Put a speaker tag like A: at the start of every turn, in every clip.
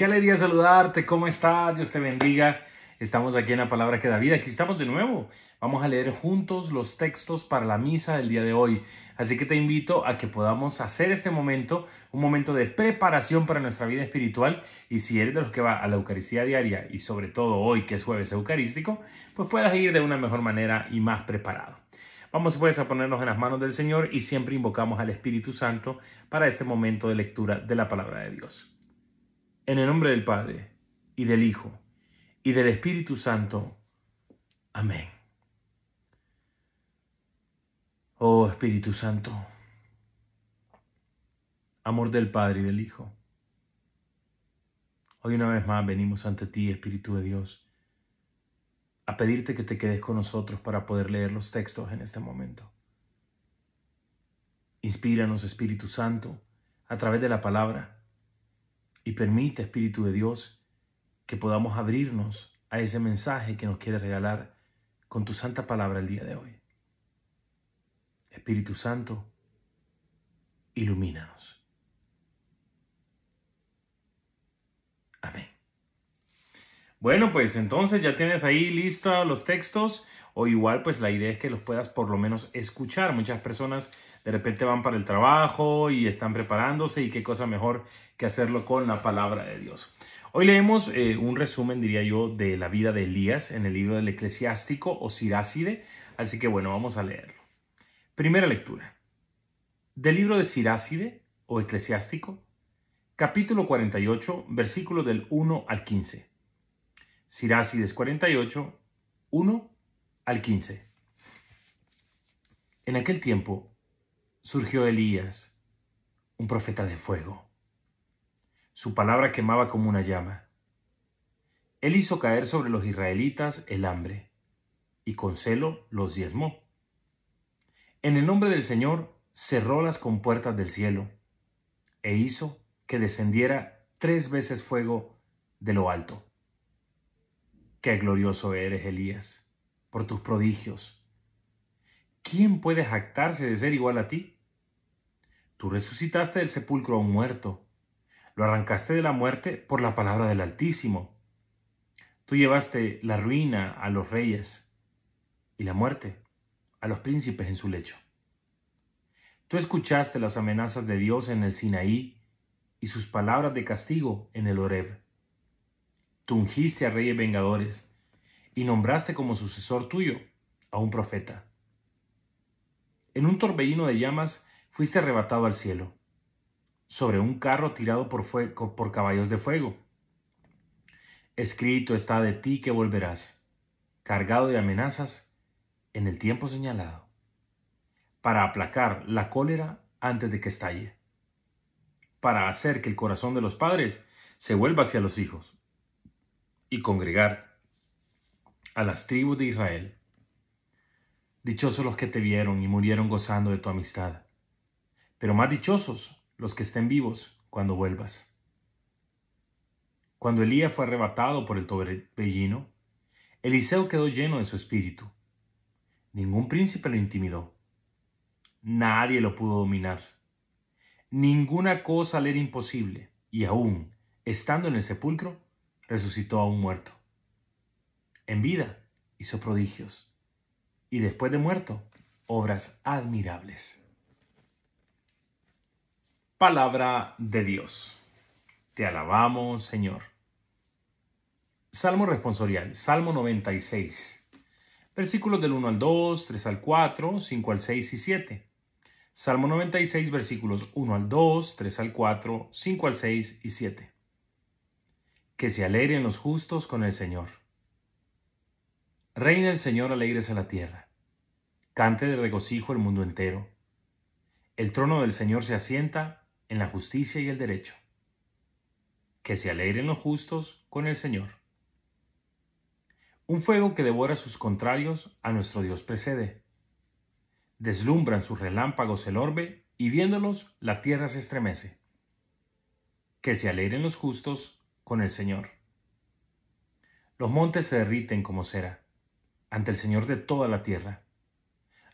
A: Qué alegría saludarte, ¿cómo estás? Dios te bendiga. Estamos aquí en la palabra que da vida, aquí estamos de nuevo. Vamos a leer juntos los textos para la misa del día de hoy. Así que te invito a que podamos hacer este momento un momento de preparación para nuestra vida espiritual y si eres de los que va a la Eucaristía diaria y sobre todo hoy que es jueves eucarístico, pues puedas ir de una mejor manera y más preparado. Vamos pues a ponernos en las manos del Señor y siempre invocamos al Espíritu Santo para este momento de lectura de la palabra de Dios. En el nombre del Padre, y del Hijo, y del Espíritu Santo. Amén. Oh Espíritu Santo, amor del Padre y del Hijo. Hoy una vez más venimos ante ti, Espíritu de Dios, a pedirte que te quedes con nosotros para poder leer los textos en este momento. Inspíranos, Espíritu Santo, a través de la palabra y permite, Espíritu de Dios, que podamos abrirnos a ese mensaje que nos quieres regalar con tu santa palabra el día de hoy. Espíritu Santo, ilumínanos. Amén. Bueno, pues entonces ya tienes ahí lista los textos o igual pues la idea es que los puedas por lo menos escuchar. Muchas personas de repente van para el trabajo y están preparándose y qué cosa mejor que hacerlo con la palabra de Dios. Hoy leemos eh, un resumen, diría yo, de la vida de Elías en el libro del eclesiástico o Siráside, así que bueno, vamos a leerlo. Primera lectura. Del libro de Siráside o eclesiástico, capítulo 48, versículos del 1 al 15. Sirácides 48, 1 al 15. En aquel tiempo surgió Elías, un profeta de fuego. Su palabra quemaba como una llama. Él hizo caer sobre los israelitas el hambre y con celo los diezmó. En el nombre del Señor cerró las compuertas del cielo e hizo que descendiera tres veces fuego de lo alto Qué glorioso eres, Elías, por tus prodigios. ¿Quién puede jactarse de ser igual a ti? Tú resucitaste del sepulcro a un muerto, lo arrancaste de la muerte por la palabra del Altísimo. Tú llevaste la ruina a los reyes y la muerte a los príncipes en su lecho. Tú escuchaste las amenazas de Dios en el Sinaí y sus palabras de castigo en el Horeb. Tú ungiste a reyes vengadores y nombraste como sucesor tuyo a un profeta. En un torbellino de llamas fuiste arrebatado al cielo, sobre un carro tirado por, por caballos de fuego. Escrito está de ti que volverás, cargado de amenazas, en el tiempo señalado, para aplacar la cólera antes de que estalle, para hacer que el corazón de los padres se vuelva hacia los hijos y congregar a las tribus de Israel. Dichosos los que te vieron y murieron gozando de tu amistad, pero más dichosos los que estén vivos cuando vuelvas. Cuando Elías fue arrebatado por el torbellino, Eliseo quedó lleno de su espíritu. Ningún príncipe lo intimidó. Nadie lo pudo dominar. Ninguna cosa le era imposible, y aún, estando en el sepulcro, resucitó a un muerto. En vida hizo prodigios y después de muerto obras admirables. Palabra de Dios. Te alabamos, Señor. Salmo responsorial, Salmo 96. Versículos del 1 al 2, 3 al 4, 5 al 6 y 7. Salmo 96, versículos 1 al 2, 3 al 4, 5 al 6 y 7 que se alegren los justos con el Señor. Reina el Señor alegres a la tierra. Cante de regocijo el mundo entero. El trono del Señor se asienta en la justicia y el derecho. Que se alegren los justos con el Señor. Un fuego que devora sus contrarios a nuestro Dios precede. Deslumbran sus relámpagos el orbe y viéndolos la tierra se estremece. Que se alegren los justos con el Señor. Los montes se derriten como cera ante el Señor de toda la tierra.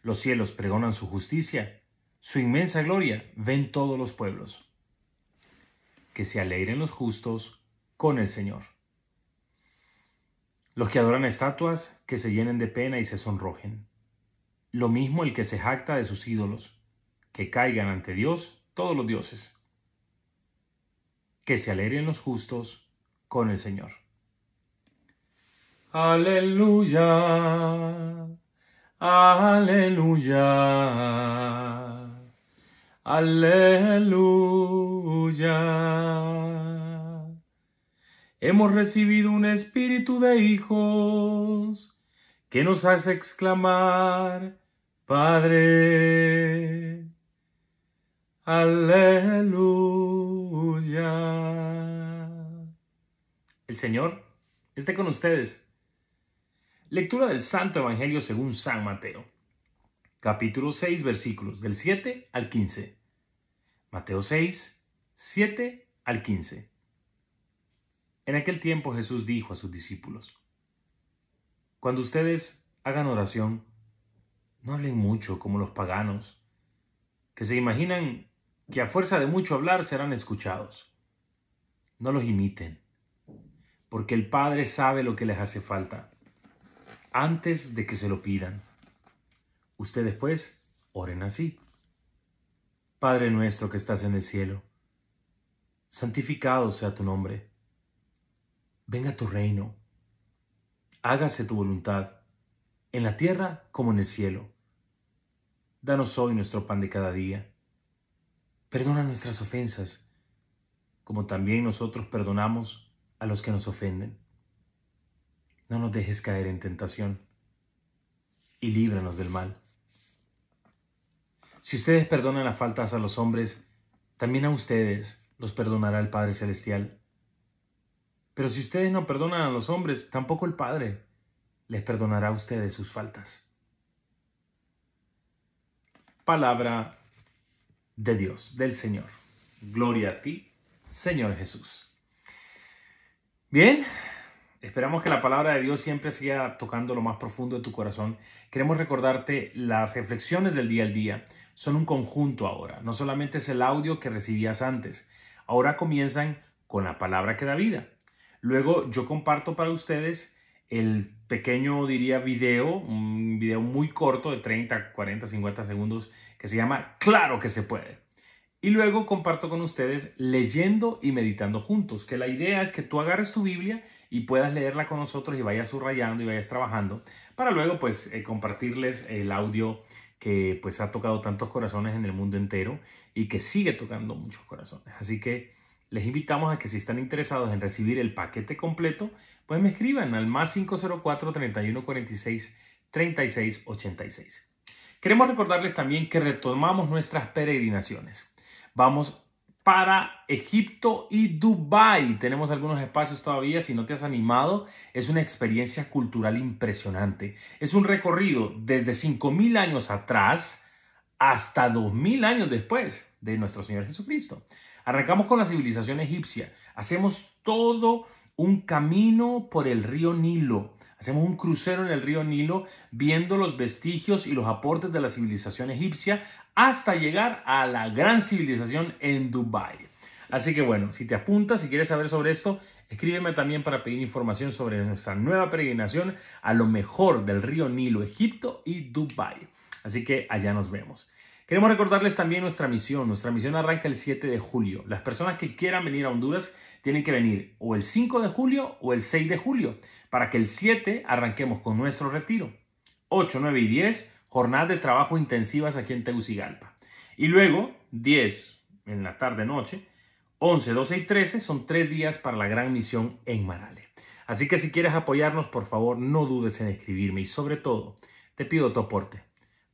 A: Los cielos pregonan su justicia, su inmensa gloria ven todos los pueblos. Que se alegren los justos con el Señor. Los que adoran estatuas, que se llenen de pena y se sonrojen. Lo mismo el que se jacta de sus ídolos, que caigan ante Dios todos los dioses. Que se alegren los justos con el Señor. Aleluya, aleluya, aleluya. Hemos recibido un espíritu de hijos que nos hace exclamar, Padre, aleluya. Señor esté con ustedes. Lectura del Santo Evangelio según San Mateo. Capítulo 6, versículos del 7 al 15. Mateo 6, 7 al 15. En aquel tiempo Jesús dijo a sus discípulos, Cuando ustedes hagan oración, no hablen mucho como los paganos, que se imaginan que a fuerza de mucho hablar serán escuchados. No los imiten porque el Padre sabe lo que les hace falta antes de que se lo pidan. Ustedes pues oren así. Padre nuestro que estás en el cielo, santificado sea tu nombre. Venga tu reino. Hágase tu voluntad, en la tierra como en el cielo. Danos hoy nuestro pan de cada día. Perdona nuestras ofensas, como también nosotros perdonamos a los que nos ofenden. No nos dejes caer en tentación y líbranos del mal. Si ustedes perdonan las faltas a los hombres, también a ustedes los perdonará el Padre Celestial. Pero si ustedes no perdonan a los hombres, tampoco el Padre les perdonará a ustedes sus faltas. Palabra de Dios, del Señor. Gloria a ti, Señor Jesús. Bien, esperamos que la palabra de Dios siempre siga tocando lo más profundo de tu corazón. Queremos recordarte las reflexiones del día al día. Son un conjunto ahora. No solamente es el audio que recibías antes. Ahora comienzan con la palabra que da vida. Luego yo comparto para ustedes el pequeño, diría, video, un video muy corto de 30, 40, 50 segundos que se llama Claro que se puede. Y luego comparto con ustedes leyendo y meditando juntos, que la idea es que tú agarres tu Biblia y puedas leerla con nosotros y vayas subrayando y vayas trabajando para luego pues eh, compartirles el audio que pues ha tocado tantos corazones en el mundo entero y que sigue tocando muchos corazones. Así que les invitamos a que si están interesados en recibir el paquete completo, pues me escriban al más 504 3146 3686 86. Queremos recordarles también que retomamos nuestras peregrinaciones. Vamos para Egipto y Dubái. Tenemos algunos espacios todavía, si no te has animado, es una experiencia cultural impresionante. Es un recorrido desde 5.000 años atrás hasta 2.000 años después de nuestro Señor Jesucristo. Arrancamos con la civilización egipcia. Hacemos todo un camino por el río Nilo Hacemos un crucero en el río Nilo viendo los vestigios y los aportes de la civilización egipcia hasta llegar a la gran civilización en Dubái. Así que bueno, si te apuntas, si quieres saber sobre esto, escríbeme también para pedir información sobre nuestra nueva peregrinación a lo mejor del río Nilo, Egipto y Dubái. Así que allá nos vemos. Queremos recordarles también nuestra misión. Nuestra misión arranca el 7 de julio. Las personas que quieran venir a Honduras tienen que venir o el 5 de julio o el 6 de julio para que el 7 arranquemos con nuestro retiro. 8, 9 y 10, jornadas de trabajo intensivas aquí en Tegucigalpa. Y luego 10 en la tarde-noche, 11, 12 y 13 son tres días para la gran misión en Marale. Así que si quieres apoyarnos, por favor, no dudes en escribirme y sobre todo, te pido tu aporte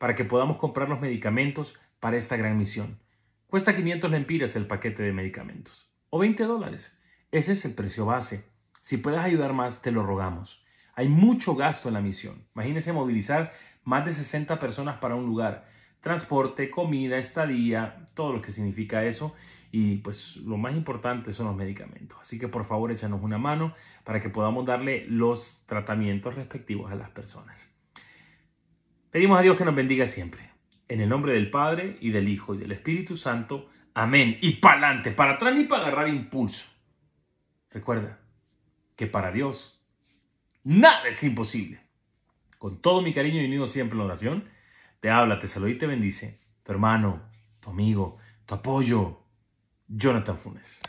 A: para que podamos comprar los medicamentos para esta gran misión. Cuesta 500 lempiras el paquete de medicamentos, o 20 dólares. Ese es el precio base. Si puedes ayudar más, te lo rogamos. Hay mucho gasto en la misión. Imagínese movilizar más de 60 personas para un lugar. Transporte, comida, estadía, todo lo que significa eso. Y pues lo más importante son los medicamentos. Así que por favor échanos una mano para que podamos darle los tratamientos respectivos a las personas. Pedimos a Dios que nos bendiga siempre. En el nombre del Padre y del Hijo y del Espíritu Santo. Amén. Y para adelante, para atrás ni para agarrar impulso. Recuerda que para Dios nada es imposible. Con todo mi cariño y unido siempre en la oración, te habla, te saluda y te bendice tu hermano, tu amigo, tu apoyo, Jonathan Funes.